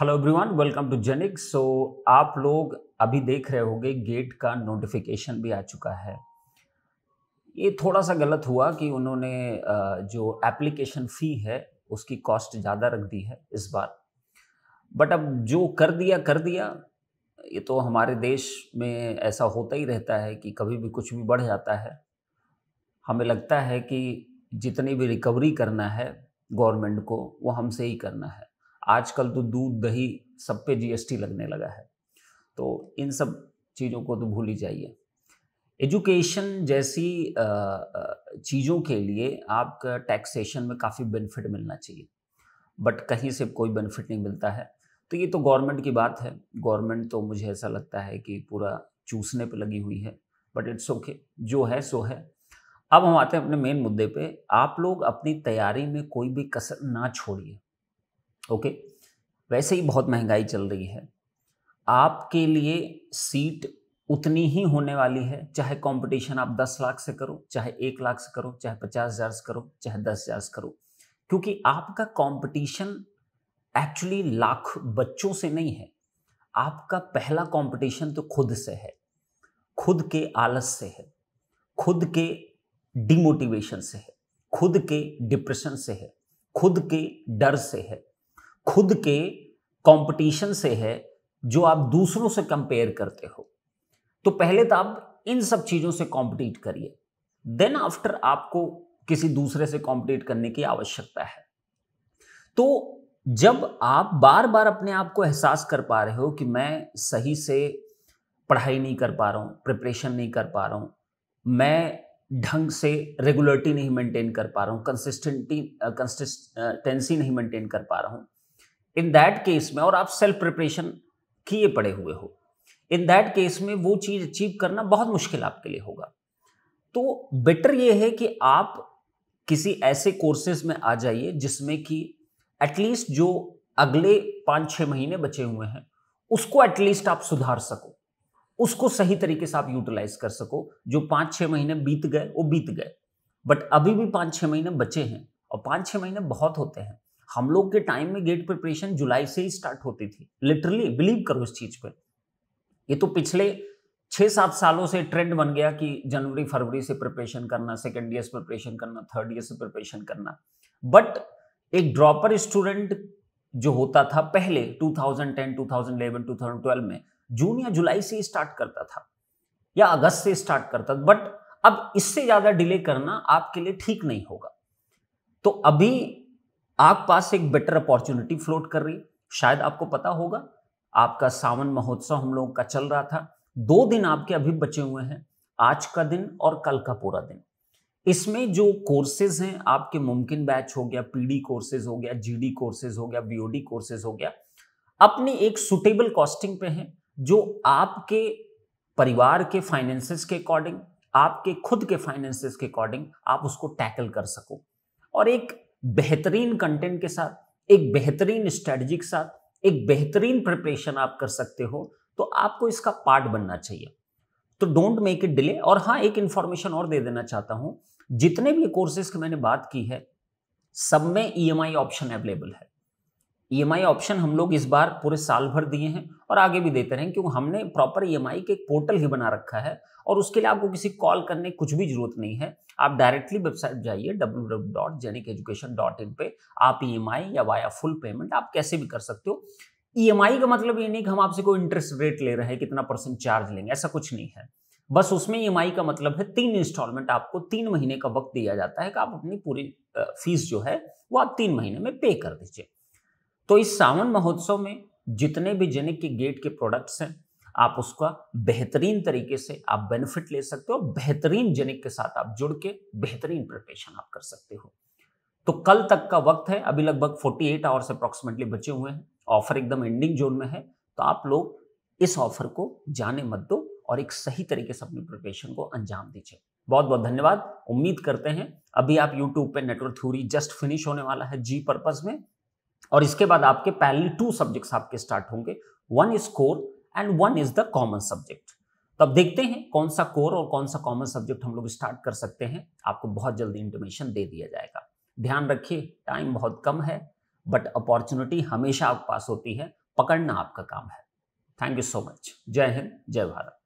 hello everyone welcome to Genic so आप लोग अभी देख रहे होंगे गेट का नोटिफिकेशन भी आ चुका है ये थोड़ा सा गलत हुआ कि उन्होंने जो एप्लीकेशन फ़ी है उसकी कॉस्ट ज़्यादा रख दी है इस बार बट अब जो कर दिया कर दिया ये तो हमारे देश में ऐसा होता ही रहता है कि कभी भी कुछ भी बढ़ जाता है हमें लगता है कि जितनी भी रिकवरी करना है गवर्नमेंट को वो हमसे ही करना है आजकल तो दूध दही सब पे जीएसटी लगने लगा है तो इन सब चीज़ों को तो भूल ही जाइए एजुकेशन जैसी चीज़ों के लिए आपका टैक्सेशन में काफ़ी बेनिफिट मिलना चाहिए बट कहीं से कोई बेनिफिट नहीं मिलता है तो ये तो गवर्नमेंट की बात है गवर्नमेंट तो मुझे ऐसा लगता है कि पूरा चूसने पे लगी हुई है बट इट्स ओके जो है सो है अब हम आते हैं अपने मेन मुद्दे पे आप लोग अपनी तैयारी में कोई भी कसर ना छोड़िए ओके वैसे ही बहुत महंगाई चल रही है आपके लिए सीट उतनी ही होने वाली है चाहे कंपटीशन आप 10 लाख से करो चाहे एक लाख से करो चाहे पचास हज़ार से करो चाहे 10 हज़ार से करो क्योंकि आपका कंपटीशन एक्चुअली लाख बच्चों से नहीं है आपका पहला कंपटीशन तो खुद से है खुद के आलस से है खुद के डिमोटिवेशन से है खुद के डिप्रेशन से है खुद के डर से है खुद के कंपटीशन से है जो आप दूसरों से कंपेयर करते हो तो पहले तो आप इन सब चीज़ों से कॉम्पिटिट करिए देन आफ्टर आपको किसी दूसरे से कॉम्पिटिट करने की आवश्यकता है तो जब आप बार बार अपने आप को एहसास कर पा रहे हो कि मैं सही से पढ़ाई नहीं कर पा रहा हूँ प्रिपरेशन नहीं कर पा रहा हूँ मैं ढंग से रेगुलरिटी नहीं मेंटेन कर पा रहा हूँ कंसिस्टेंटी कंसिस्टेंसी नहीं मेंटेन कर पा रहा हूँ इन दैट केस में और आप सेल्फ प्रिपरेशन किए पड़े हुए हो इन दैट केस में वो चीज़ अचीव करना बहुत मुश्किल आपके लिए होगा तो बेटर ये है कि आप किसी ऐसे कोर्सेज में आ जाइए जिसमें कि एटलीस्ट जो अगले पाँच छः महीने बचे हुए हैं उसको एटलीस्ट आप सुधार सको उसको सही तरीके से आप यूटिलाइज कर सको जो पाँच छः महीने बीत गए वो बीत गए बट अभी भी पाँच छः महीने बचे हैं और पाँच छः महीने बहुत होते हैं हम लोग के टाइम में गेट प्रिपरेशन जुलाई से ही स्टार्ट होती थी लिटरली बिलीव करो इस चीज पे ये तो पिछले छह सात सालों से ट्रेंड बन गया कि जनवरी फरवरी से प्रिपरेशन करना सेकेंड ईयर से प्रिपरेशन करना थर्ड ईयर से प्रिपरेशन करना बट एक ड्रॉपर स्टूडेंट जो होता था पहले 2010, 2011, 2012 में जून या जुलाई से स्टार्ट करता था या अगस्त से स्टार्ट करता था बट अब इससे ज़्यादा डिले करना आपके लिए ठीक नहीं होगा तो अभी आप पास एक बेटर अपॉर्चुनिटी फ्लोट कर रही शायद आपको पता होगा आपका सावन महोत्सव हम लोगों का चल रहा था दो दिन आपके अभी बचे हुए हैं आज का दिन और कल का पूरा दिन इसमें जो कोर्सेज हैं आपके मुमकिन बैच हो गया पीडी कोर्सेज हो गया जीडी कोर्सेज हो गया बीओडी कोर्सेज हो गया अपनी एक सुटेबल कॉस्टिंग पे है जो आपके परिवार के फाइनेंसेस के अकॉर्डिंग आपके खुद के फाइनेंसेस के अकॉर्डिंग आप उसको टैकल कर सको और एक बेहतरीन कंटेंट के साथ एक बेहतरीन स्ट्रेटजी के साथ एक बेहतरीन प्रिपरेशन आप कर सकते हो तो आपको इसका पार्ट बनना चाहिए तो डोंट मेक इट डिले और हाँ एक इंफॉर्मेशन और दे देना चाहता हूं जितने भी कोर्सेज की मैंने बात की है सब में ई ऑप्शन अवेलेबल है ई e ऑप्शन हम लोग इस बार पूरे साल भर दिए हैं और आगे भी देते रहेंगे क्योंकि हमने प्रॉपर ई e के एक पोर्टल ही बना रखा है और उसके लिए आपको किसी कॉल करने कुछ भी जरूरत नहीं है आप डायरेक्टली वेबसाइट जाइए डब्ल्यू पे आप ई e या वाया फुल पेमेंट आप कैसे भी कर सकते हो ई का मतलब ये नहीं कि हम आपसे कोई इंटरेस्ट रेट ले रहे हैं कितना परसेंट चार्ज लेंगे ऐसा कुछ नहीं है बस उसमें ई का मतलब है तीन इंस्टॉलमेंट आपको तीन महीने का वक्त दिया जाता है कि आप अपनी पूरी फीस जो है वो आप तीन महीने में पे कर दीजिए तो इस सावन महोत्सव में जितने भी जेनिक के गेट के प्रोडक्ट्स हैं आप उसका बेहतरीन तरीके से आप बेनिफिट ले सकते हो बेहतरीन जेनिक के साथ आप जुड़ के बेहतरीन प्रिपरेशन आप कर सकते हो तो कल तक का वक्त है अभी लगभग 48 एट आवर्स अप्रॉक्सीमेटली बचे हुए हैं ऑफर एकदम एंडिंग जोन में है तो आप लोग इस ऑफर को जाने मत दो और एक सही तरीके से अपनी प्रिपरेशन को अंजाम दीजिए बहुत बहुत धन्यवाद उम्मीद करते हैं अभी आप YouTube पे नेटवर्क थ्योरी जस्ट फिनिश होने वाला है जी पर्पज में और इसके बाद आपके पहले टू सब्जेक्ट्स आपके स्टार्ट होंगे one is core and one is the common subject तो अब देखते हैं कौन सा कोर और कौन सा कॉमन सब्जेक्ट हम लोग स्टार्ट कर सकते हैं आपको बहुत जल्दी इंफॉर्मेशन दे दिया जाएगा ध्यान रखिए टाइम बहुत कम है बट अपॉर्चुनिटी हमेशा आपके पास होती है पकड़ना आपका काम है थैंक यू सो मच जय हिंद जय भारत